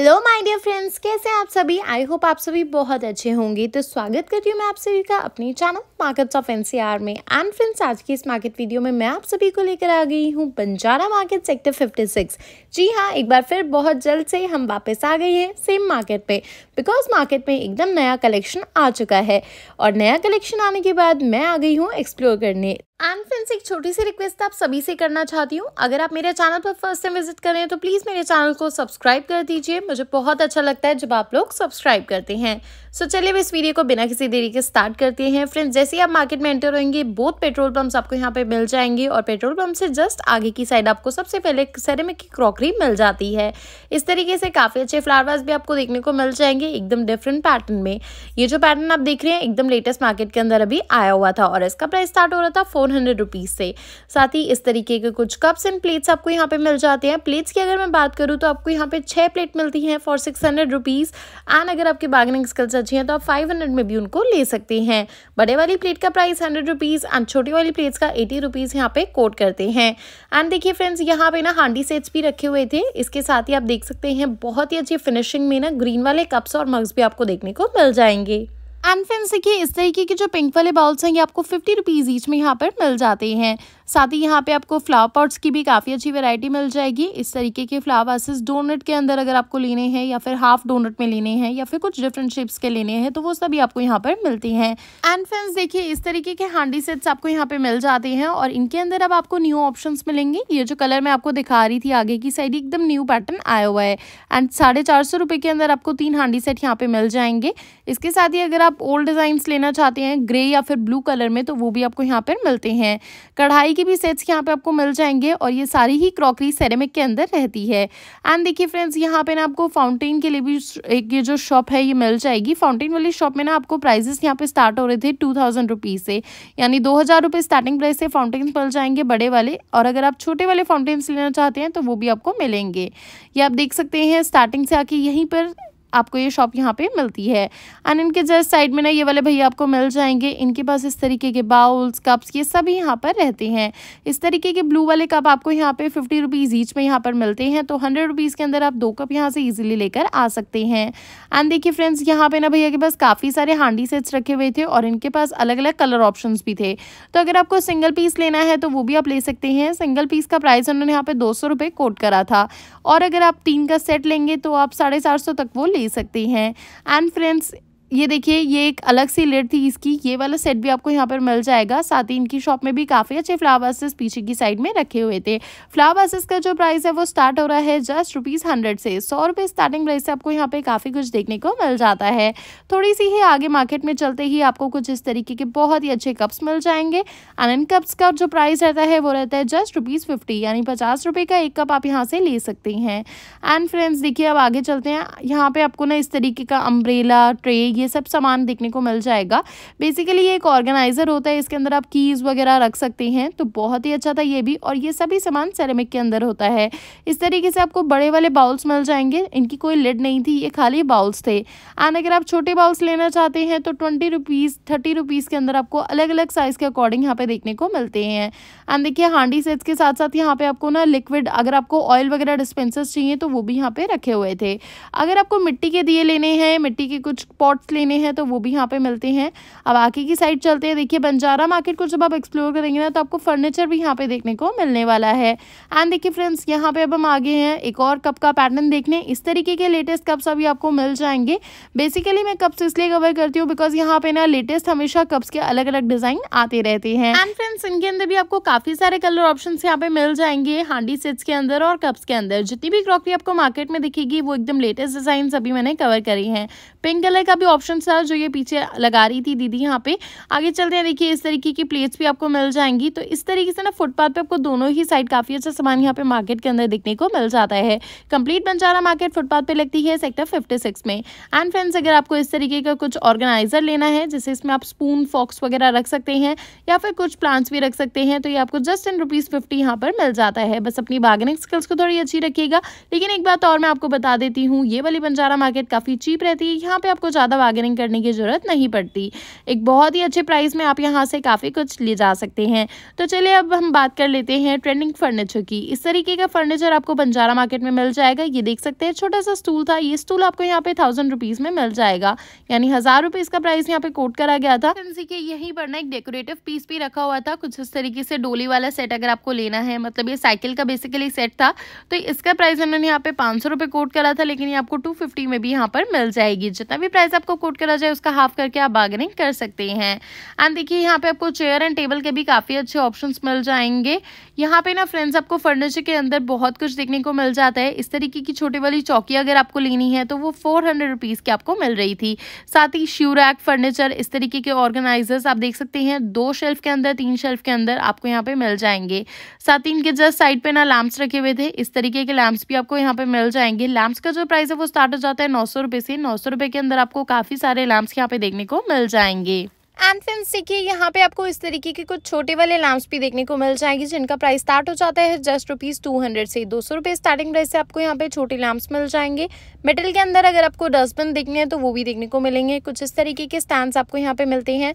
hello my dear friends कैसे हैं आप सभी आई होप आप सभी बहुत अच्छे होंगे तो स्वागत करती हूँ मैं आप सभी का अपने चैनल मार्केट्स ऑफ एनसीआर में एंड फ्रेंड्स आज की इस मार्केट वीडियो में मैं आप सभी को लेकर आ गई हूँ बंजारा मार्केट सेक्टर 56 जी हाँ एक बार फिर बहुत जल्द से हम वापस आ गए हैं सेम मार्केट पे बिकॉज मार्केट में एकदम नया कलेक्शन आ चुका है और नया कलेक्शन आने के बाद मैं आ गई हूँ एक्सप्लोर करने एंड फ्रेंड्स एक छोटी सी रिक्वेस्ट आप सभी से करना चाहती हूँ अगर आप मेरे चैनल पर फर्स्ट टाइम विजिट करें तो प्लीज़ मेरे चैनल को सब्सक्राइब कर दीजिए मुझे बहुत अच्छा लगता है जब आप लोग सब्सक्राइब करते हैं सो चलिए इस वीडियो को बिना किसी देरी के स्टार्ट करते हैं फ्रेंड्स जैसे ही आप मार्केट में एंटर होंगे बहुत पेट्रोल पंप्स आपको यहाँ पे मिल जाएंगे और पेट्रोल पंप से जस्ट आगे की साइड आपको सबसे पहले सेरेमिक की क्रॉकरी मिल जाती है इस तरीके से काफ़ी अच्छे फ्लावर्स भी आपको देखने को मिल जाएंगे एकदम डिफरेंट पैटर्न में ये जो पैटर्न आप देख रहे हैं एकदम लेटेस्ट मार्केट के अंदर अभी आया हुआ था और इसका प्राइस स्टार्ट हो रहा था फोर हंड्रेड से साथ ही इस तरीके के कुछ कप्स एंड प्लेट्स आपको यहाँ पे मिल जाते हैं प्लेट्स की अगर मैं बात करूँ तो आपको यहाँ पे छः प्लेट मिलती हैं for six hundred rupees and अगर आपके बार्गनिंग स्किल्स अच्छी हैं हाँ, तो आप फाइव हंड्रेड में भी उनको ले सकते हैं बड़े वाली प्लेट का प्राइस हंड्रेड रुपीज़ एंड छोटी वाली प्लेट्स का एटी रुपीज़ यहाँ पे कोट करते हैं एंड देखिए फ्रेंड्स यहाँ पे ना हांडी सेट्स भी रखे हुए थे इसके साथ ही आप देख सकते हैं बहुत ही अच्छी फिनिशिंग में ना ग्रीन वाले कप्स और मग्स भी आपको देखने को मिल जाएंगे एंड फ्रेंड्स देखिए इस तरीके के जो पिंक वाले बाउल्स हैं ये आपको फिफ्टी रुपीज़ ईच में यहाँ पर मिल जाते हैं साथ ही यहाँ पे आपको फ्लावर पॉट्स की भी काफ़ी अच्छी वेरायटी मिल जाएगी इस तरीके के फ्लावर वासेस डोनट के अंदर अगर आपको लेने हैं या फिर हाफ डोनट में लेने हैं या फिर कुछ डिफरेंट शेप्स के लेने हैं तो वो सभी आपको यहाँ पर मिलती हैं एंड फ्रेंड्स देखिए इस तरीके के हांडी सेट्स आपको यहाँ पर मिल जाते हैं और इनके अंदर अब आपको न्यू ऑप्शन मिलेंगे ये जो कलर मैं आपको दिखा रही थी आगे की साइड एकदम न्यू पैटर्न आया हुआ है एंड साढ़े चार सौ रुपये के अंदर आपको तीन हांडी सेट यहाँ पे मिल जाएंगे इसके साथ ही अगर आप ओल्ड डिजाइन लेना चाहते हैं ग्रे या फिर ब्लू कलर में तो वो भी आपको यहाँ पर मिलते हैं कढ़ाई के भी सेट्स यहाँ पे आपको मिल जाएंगे और ये सारी ही क्रॉकरी सेरेमिक के अंदर रहती है एंड देखिए फ्रेंड्स यहाँ पे ना आपको फाउंटेन के लिए भी एक ये जो शॉप है ये मिल जाएगी फाउंटेन वाली शॉप में ना आपको प्राइजेस यहाँ पे स्टार्ट हो रहे थे टू थाउजेंड रुपीज़ से यानी दो हज़ार रुपये स्टार्टिंग प्राइस से फाउंटेन मिल जाएंगे बड़े वाले और अगर आप छोटे वाले फाउंटेन्स लेना चाहते हैं तो वो भी आपको मिलेंगे ये आप देख सकते हैं स्टार्टिंग से आके यहीं पर आपको ये शॉप यहाँ पे मिलती है एंड इनके जस्ट साइड में ना ये वाले भैया आपको मिल जाएंगे इनके पास इस तरीके के बाउल्स कप्स ये सभी यहाँ पर रहते हैं इस तरीके के ब्लू वाले कप आपको यहाँ पे फिफ्टी रुपीज़ ईच में यहाँ पर मिलते हैं तो हंड्रेड रुपीज़ के अंदर आप दो कप यहाँ से ईजिली लेकर आ सकते हैं एंड देखिए फ्रेंड्स यहाँ पर ना भैया के पास काफ़ी सारे हांडी सेट्स रखे हुए थे और इनके पास अलग अलग कलर ऑप्शन भी थे तो अगर आपको सिंगल पीस लेना है तो वो भी आप ले सकते हैं सिंगल पीस का प्राइस उन्होंने यहाँ पर दो सौ कोट करा था और अगर आप तीन का सेट लेंगे तो आप साढ़े तक वो ले ले सकते हैं एंड फ्रेंड्स ये देखिए ये एक अलग सी लेट थी इसकी ये वाला सेट भी आपको यहाँ पर मिल जाएगा साथ ही इनकी शॉप में भी काफ़ी अच्छे फ्लावर वासेस पीछे की साइड में रखे हुए थे फ्लावर वासेस का जो प्राइस है वो स्टार्ट हो रहा है जस्ट रुपीज़ हंड्रेड से सौ रुपये स्टार्टिंग प्राइस से आपको यहाँ पे काफ़ी कुछ देखने को मिल जाता है थोड़ी सी ही आगे मार्केट में चलते ही आपको कुछ इस तरीके के बहुत ही अच्छे कप्स मिल जाएंगे एंड इन कप्स का जो प्राइस रहता है वो रहता है जस्ट रुपीज़ फिफ्टी यानी पचास रुपये का एक कप आप यहाँ से ले सकते हैं एंड फ्रेंड्स देखिए अब आगे चलते हैं यहाँ पर आपको ना इस तरीके का अम्ब्रेला ट्रे ये सब सामान देखने को मिल जाएगा बेसिकली ये एक ऑर्गेनाइज़र होता है इसके अंदर आप कीज़ वगैरह रख सकते हैं तो बहुत ही अच्छा था ये भी और ये सभी सामान सेरेमिक के अंदर होता है इस तरीके से आपको बड़े वाले बाउल्स मिल जाएंगे इनकी कोई लिड नहीं थी ये खाली बाउल्स थे एंड अगर आप छोटे बाउल्स लेना चाहते हैं तो ट्वेंटी रुपीज़ थर्टी रुपीज़ के अंदर आपको अलग अलग साइज़ के अकॉर्डिंग यहाँ पे देखने को मिलते हैं एंड देखिए हांडी सेट्स के साथ साथ यहाँ पे आपको ना लिक्विड अगर आपको ऑयल वगैरह डिस्पेंसर्स चाहिए तो वो भी यहाँ पे रखे हुए थे अगर आपको मिट्टी के दिए लेने हैं मिट्टी के कुछ पॉट टेस्ट लेने हैं तो वो भी यहाँ पे मिलते हैं अब आगे की साइड चलते हैं देखिए बंजारा मार्केट को जब आप एक्सप्लोर करेंगे ना तो आपको फर्नीचर भी यहाँ पे देखने को मिलने वाला है एंड देखिए फ्रेंड्स यहाँ पे अब हम आगे हैं एक और कप का पैटर्न देखने इस तरीके के लेटेस्ट कप्स अभी आपको मिल जाएंगे बेसिकली मैं कप्स इसलिए कवर करती हूँ बिकॉज यहाँ पे ना लेटेस्ट हमेशा कप्स के अलग अलग डिजाइन आते रहते हैं एंड फ्रेंड्स इनके अंदर भी आपको काफी सारे कलर ऑप्शन यहाँ पे मिल जाएंगे हांडी सेट्स के अंदर और कप्स के अंदर जितनी भी क्रॉकरी आपको मार्केट में दिखेगी वो एकदम लेटेस्ट डिजाइन अभी मैंने कवर करी है पिंक कलर का भी ऑप्शन था जो ये पीछे लगा रही थी दीदी यहाँ पे आगे चलते हैं देखिए इस तरीके की प्लेट्स भी आपको मिल जाएंगी तो इस तरीके से ना फुटपाथ पे आपको दोनों ही साइड काफ़ी अच्छा सामान यहाँ पे मार्केट के अंदर देखने को मिल जाता है कंप्लीट बंजारा मार्केट फुटपाथ पे लगती है सेक्टर 56 में एंड फ्रेंड्स अगर आपको इस तरीके का कुछ ऑर्गेनाइजर लेना है जैसे इसमें आप स्पून फॉक्स वगैरह रख सकते हैं या फिर कुछ प्लांट्स भी रख सकते हैं तो ये आपको जस्ट इन रुपीज़ फिफ्टी यहाँ पर मिल जाता है बस अपनी बार्गेनिंग स्किल्स को थोड़ी अच्छी रखिएगा लेकिन एक बात और मैं आपको बता देती हूँ ये वाली बंजारा मार्केट काफ़ी चीप रहती है यहाँ पे आपको ज़्यादा बार्गेनिंग करने की ज़रूरत नहीं पड़ती एक बहुत ही अच्छे प्राइस में आप यहाँ से काफ़ी कुछ ले जा सकते हैं तो चलिए अब हम बात कर लेते हैं ट्रेंडिंग फर्नीचर की इस तरीके का फर्नीचर आपको बंजारा मार्केट में मिल जाएगा ये देख सकते हैं छोटा सा स्टूल था ये स्टूल आपको यहाँ पे थाउजेंड रुपीज़ में मिल जाएगा यानी हज़ार रुपीज़ का प्राइस यहाँ पे कोट करा गया था के यहीं पर ना एक डेकोरेटिव पीस भी रखा हुआ था कुछ इस तरीके से डोली वाला सेट अगर आपको लेना है मतलब ये साइकिल का बेसिकली सेट था तो इसका प्राइस उन्होंने यहाँ पे पाँच सौ कोट करा था लेकिन ये आपको टू में भी यहाँ पर मिल जाएगी जितना भी प्राइस आपको कोट करा जाए उसका हाफ करके आप बार्गेनिंग कर सकते हैं एंड देखिए यहाँ पे आपको चेयर एंड टेबल के भी काफ़ी अच्छे ऑप्शंस मिल जाएंगे यहाँ पे ना फ्रेंड्स आपको फर्नीचर के अंदर बहुत कुछ देखने को मिल जाता है इस तरीके की छोटी वाली चौकी अगर आपको लेनी है तो वो फोर हंड्रेड रुपीज़ की आपको मिल रही थी साथ ही श्यू रैक फर्नीचर इस तरीके के ऑर्गेनाइजर्स आप देख सकते हैं दो शेल्फ के अंदर तीन शेल्फ के अंदर आपको यहाँ पे मिल जाएंगे साथ ही इनके जस्ट साइड पे ना लैम्प्स रखे हुए थे इस तरीके के लैम्प्स भी आपको यहाँ पे मिल जाएंगे लैम्प्स का जो प्राइस है वो स्टार्ट हो जाता है नौ सौ से नौ सौ के अंदर आपको काफ़ी काफ़ी सारे लैम्प यहाँ पे देखने को मिल जाएंगे एंथम्स देखिए यहाँ पे आपको इस तरीके के कुछ छोटे वाले लैम्प्स भी देखने को मिल जाएंगे जिनका प्राइस स्टार्ट हो जाता है जस्ट रुपीज़ टू हंड्रेड से दो सौ रुपये स्टार्टिंग प्राइस से आपको यहाँ पे छोटे लैम्प्स मिल जाएंगे मेटल के अंदर अगर आपको डस्टबिन देखने हैं तो वो भी देखने को मिलेंगे कुछ इस तरीके के स्टैंड आपको यहाँ पे मिलते हैं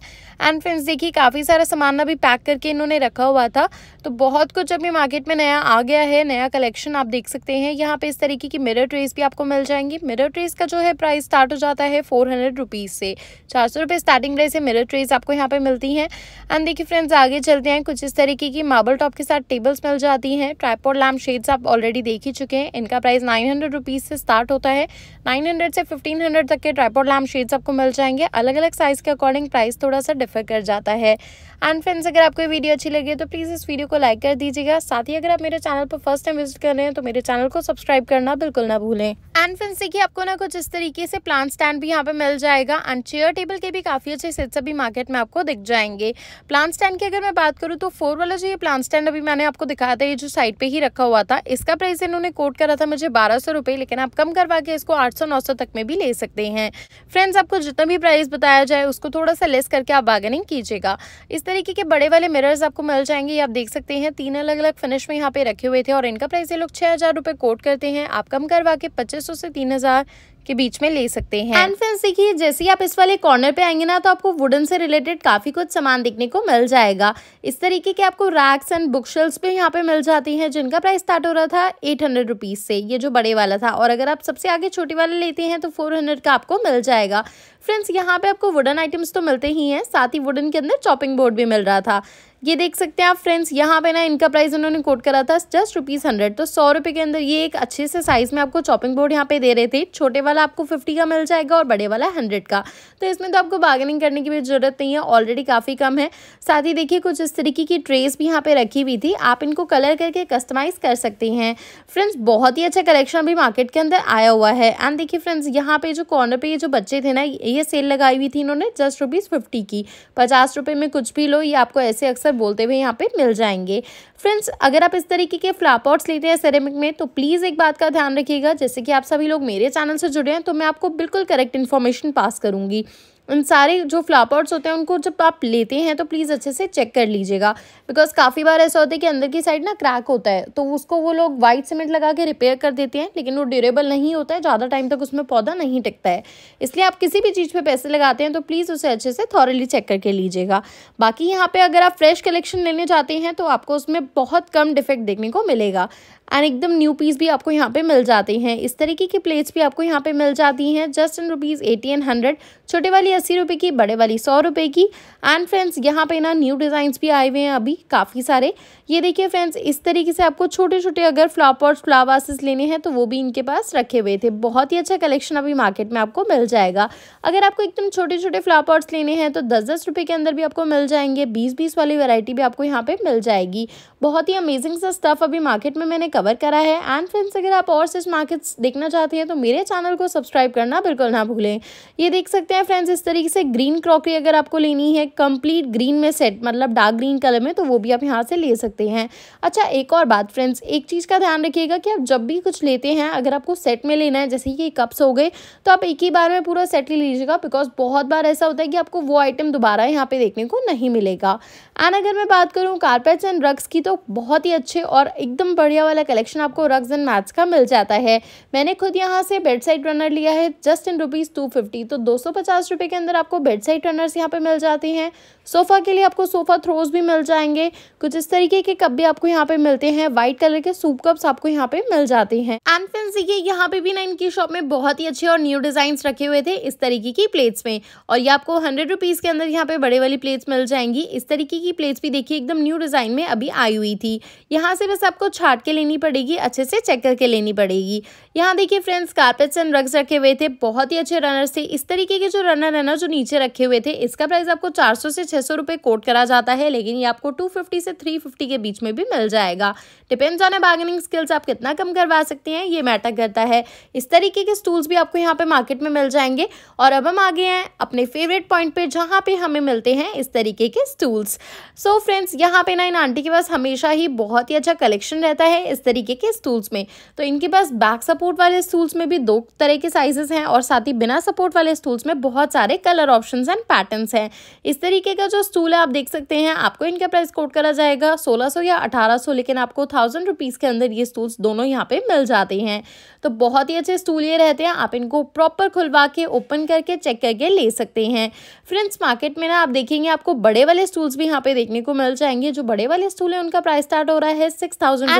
एंड फ्रेंड्स देखिए काफ़ी सारा सामान अभी पैक करके इन्होंने रखा हुआ था तो बहुत कुछ अभी मार्केट में नया आ गया है नया कलेक्शन आप देख सकते हैं यहाँ पे इस तरीके की मिरर ट्रेस भी आपको मिल जाएंगी मिरर ट्रेस का जो है प्राइस स्टार्ट हो जाता है फोर हंड्रेड रुपीज़ से चार सौ रुपए स्टार्टिंग प्राइस है मिरर ट्रेस चीज़ आपको यहाँ पे मिलती हैं एंड देखिए फ्रेंड्स आगे चलते हैं कुछ इस तरीके की मार्बल टॉप के साथ टेबल्स मिल जाती हैं ट्राईपोर्ड लैम्प शेड्स आप ऑलरेडी देख ही चुके हैं इनका प्राइस नाइन हंड्रेड से स्टार्ट होता है नाइन से फिफ्टीन तक के ट्राईपोर्ड लैम्प शेड्स आपको मिल जाएंगे अलग अलग साइज़ के अकॉर्डिंग प्राइस थोड़ा सा डिफर कर जाता है एंड फ्रेंड्स अगर आपको वीडियो अच्छी लगी तो प्लीज़ इस वीडियो को लाइक कर दीजिएगा साथ ही अगर आप मेरे चैनल पर फर्स्ट टाइम विजिट कर रहे हैं तो मेरे चैनल को सब्सक्राइब करना बिल्कुल ना भूलें एंड फ्रेंड्स देखिए आपको ना कुछ इस तरीके से प्लांट स्टैंड भी यहाँ पे मिल जाएगा एंड चेयर टेबल के भी काफ़ी अच्छे सेट्स अभी मार्केट मार्केट में आपको दिख जाएंगे प्लांट स्टैंड की अगर मैं बात करूँ तो फोर वाला जो ये प्लांट स्टैंड अभी मैंने आपको दिखाया था ये जो साइड पे ही रखा हुआ था इसका प्राइस इन्होंने कोट करा था मुझे बारह सौ लेकिन आप कम करवा के इसको आठ सौ तक में भी ले सकते हैं फ्रेंड्स आपको जितना भी प्राइस बताया जाए उसको थोड़ा सा लेस करके आप बार्गेनिंग कीजिएगा इस तरीके के बड़े वाले मिरर्स आपको मिल जाएंगे आप देख सकते हैं तीन अलग अलग फिनिश में यहाँ पे रखे हुए थे और इनका प्राइस ये लोग छः हज़ार रुपये कोट करते हैं आप कम करवा के पच्चीस सौ से तीन हज़ार के बीच में ले सकते हैं एंड फ्रेंड्स देखिए जैसे ही आप इस वाले कॉर्नर पे आएंगे ना तो आपको वुडन से रिलेटेड काफी कुछ सामान देखने को मिल जाएगा इस तरीके के आपको रैक्स एंड बुक शेल्स भी यहाँ पे मिल जाती हैं जिनका प्राइस स्टार्ट हो रहा था एट हंड्रेड रुपीज से ये जो बड़े वाला था और अगर आप सबसे आगे छोटे वाले लेते हैं तो फोर हंड्रेड का आपको मिल जाएगा फ्रेंड्स यहाँ पे आपको वुडन आइटम्स तो मिलते ही हैं साथ ही वुडन के अंदर चॉपिंग बोर्ड भी मिल रहा था ये देख सकते हैं आप फ्रेंड्स यहाँ पे ना इनका प्राइस उन्होंने कोट करा था जस्ट रुपीज़ हंड्रेड तो सौ रुपये के अंदर ये एक अच्छे से साइज़ में आपको चॉपिंग बोर्ड यहाँ पे दे रहे थे छोटे वाला आपको फिफ्टी का मिल जाएगा और बड़े वाला हंड्रेड का तो इसमें तो आपको बार्गेनिंग करने की भी ज़रूरत नहीं है ऑलरेडी काफ़ी कम है साथ ही देखिए कुछ इस तरीके की ट्रेस भी यहाँ पे रखी हुई थी आप इनको कलर करके कस्टमाइज़ कर सकते हैं फ्रेंड्स बहुत ही अच्छा कलेक्शन अभी मार्केट के अंदर आया हुआ है एंड देखिए फ्रेंड्स यहाँ पे जो कॉर्नर पर जो बच्चे थे ना ये ये सेल लगाई हुई थी इन्होंने जस्ट रुपीज़ फिफ्टी की पचास रुपये में कुछ भी लो ये आपको ऐसे अक्सर बोलते हुए यहाँ पे मिल जाएंगे फ्रेंड्स अगर आप इस तरीके के फ्लापॉट्स लेते हैं सेरेमिक में तो प्लीज़ एक बात का ध्यान रखिएगा जैसे कि आप सभी लोग मेरे चैनल से जुड़े हैं तो मैं आपको बिल्कुल करेक्ट इन्फॉर्मेशन पास करूँगी उन सारे जो फ़्लापर्ट्स होते हैं उनको जब आप लेते हैं तो प्लीज़ अच्छे से चेक कर लीजिएगा बिकॉज काफ़ी बार ऐसा होता है कि अंदर की साइड ना क्रैक होता है तो उसको वो लोग वाइट सीमेंट लगा के रिपेयर कर देते हैं लेकिन वो ड्यूरेबल नहीं होता है ज़्यादा टाइम तक उसमें पौधा नहीं टिकता है इसलिए आप किसी भी चीज़ पर पैसे लगाते हैं तो प्लीज़ उसे अच्छे से थॉरली चेक करके लीजिएगा बाकी यहाँ पर अगर आप फ्रेश कलेक्शन लेने जाते हैं तो आपको उसमें बहुत कम डिफेक्ट देखने को मिलेगा एंड एकदम न्यू पीस भी आपको यहाँ पे मिल जाते हैं इस तरीके की प्लेट्स भी आपको यहाँ पे मिल जाती हैं just in rupees eighty and hundred छोटे वाली अस्सी रुपये की बड़े वाली सौ रुपये की एंड फ्रेंड्स यहाँ पे ना न्यू डिज़ाइंस भी आए हुए हैं अभी काफ़ी सारे ये देखिए फ्रेंड्स इस तरीके से आपको छोटे छोटे अगर फ्लापर्स फ्लावर्सेस लेने हैं तो वो भी इनके पास रखे हुए थे बहुत ही अच्छा कलेक्शन अभी मार्केट में आपको मिल जाएगा अगर आपको एकदम छोटे छोटे फ्लापर्स लेने हैं तो दस दस रुपये के अंदर भी आपको मिल जाएंगे बीस बीस वाली वेरायटी भी आपको यहाँ पर मिल जाएगी बहुत ही अमेजिंग सा स्टफ़ अभी मार्केट में मैंने कवर करा है एंड फ्रेंड्स अगर आप और सच मार्केट्स देखना चाहते हैं तो मेरे चैनल को सब्सक्राइब करना बिल्कुल ना भूलें ये देख सकते हैं फ्रेंड्स इस तरीके से ग्रीन क्रॉकरी अगर आपको लेनी है कंप्लीट ग्रीन में सेट मतलब डार्क ग्रीन कलर में तो वो भी आप यहाँ से ले सकते हैं अच्छा एक और बात फ्रेंड्स एक चीज़ का ध्यान रखिएगा कि आप जब भी कुछ लेते हैं अगर आपको सेट में लेना है जैसे कि कप्स हो गए तो आप एक ही बार में पूरा सेट ले लीजिएगा बिकॉज बहुत बार ऐसा होता है कि आपको वो आइटम दोबारा यहाँ पे देखने को नहीं मिलेगा एंड अगर मैं बात करूँ कारपेट्स एंड रग्स की तो बहुत ही अच्छे और एकदम बढ़िया वाला कलेक्शन आपको रग्स एंड मैट्स का मिल जाता है मैंने खुद यहाँ से बेड साइड रनर लिया है just in rupees two fifty तो दो सौ पचास रुपये के अंदर आपको बेड साइड रनर्स यहाँ पर मिल जाते हैं सोफ़ा के लिए आपको सोफ़ा थ्रोज भी मिल जाएंगे कुछ इस तरीके के कप भी आपको यहाँ पे मिलते हैं व्हाइट कलर के सूप कप्स आपको यहाँ पे मिल जाते हैं एंड फैंस देखिए यहाँ पे भी ना इनकी शॉप में बहुत ही अच्छे और न्यू डिजाइन रखे हुए थे इस तरीके की प्लेट्स में और ये आपको हंड्रेड रुपीज़ के अंदर यहाँ पे बड़े वाली प्लेट्स मिल जाएंगी इस तरीके की प्लेट्स भी देखिए एकदम न्यू डिज़ाइन में अभी आई हुई थी यहाँ से बस आपको छाट के लेनी लेनी पड़ेगी अच्छे से चेक करके लेनी पड़ेगी यहाँ देखिए फ्रेंड्स कारपेट्स एंड रग्स रखे हुए थे बहुत ही अच्छे रनर्स थे इस तरीके के जो रनर है ना जो नीचे रखे हुए थे इसका प्राइस आपको चार से छः सौ कोट करा जाता है लेकिन ये आपको टू से थ्री के बीच में भी मिल जाएगा depends on a bargaining skills आप कितना कम करवा सकते हैं ये मैटर करता है इस तरीके के स्टूल्स भी आपको यहाँ पे मार्केट में मिल जाएंगे और अब हम आगे हैं अपने फेवरेट पॉइंट पर जहाँ पे हमें मिलते हैं इस तरीके के स्टूल्स सो फ्रेंड्स यहाँ पे ना इन आंटी के पास हमेशा ही बहुत ही अच्छा कलेक्शन रहता है इस तरीके के स्टूल्स में तो इनके पास बैक सपोर्ट वाले स्टूल्स में भी दो तरह के साइजेस हैं और साथ ही बिना सपोर्ट वाले स्टूल्स में बहुत सारे कलर ऑप्शन एंड पैटर्न हैं इस तरीके का जो स्टूल है आप देख सकते हैं आपको इनका प्राइस कोट करा जाएगा सोलह या अठारह लेकिन आपको थाउजेंड रुपीज़ के अंदर ये स्टूल्स दोनों यहाँ पे मिल जाते हैं तो बहुत ही अच्छे स्टूल ये रहते हैं आप इनको प्रॉपर खुलवा के ओपन करके चेक करके ले सकते हैं फ्रेंड्स मार्केट में ना आप देखेंगे आपको बड़े वाले स्टूल्स भी यहाँ पे देखने को मिल जाएंगे जो बड़े वाले स्टूल है उनका प्राइस स्टार्ट हो रहा है सिक्स थाउजेंड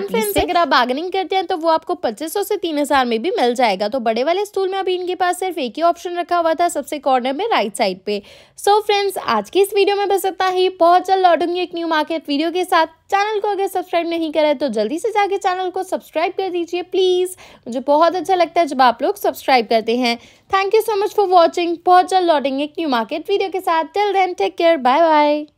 अगर आप बार्गनिंग करते हैं तो वो आपको पच्चीस सौ से तीन हज़ार में भी मिल जाएगा तो बड़े वाले स्टूल में अभी इनके पास सिर्फ एक ही ऑप्शन रखा हुआ था सबसे कॉर्नर में राइट साइड पे सो so फ्रेंड्स आज की इस वीडियो में बस इतना ही बहुत जल्द लौटूंगी एक न्यू मार्केट वीडियो के साथ चैनल को अगर सब्सक्राइब नहीं करा है तो जल्दी से जाके चैनल को सब्सक्राइब कर दीजिए प्लीज़ मुझे बहुत अच्छा लगता है जब आप लोग सब्सक्राइब करते हैं thank you so much for watching बहुत जल्द लौटेंगे एक न्यू मार्केट वीडियो के साथ till then take care bye bye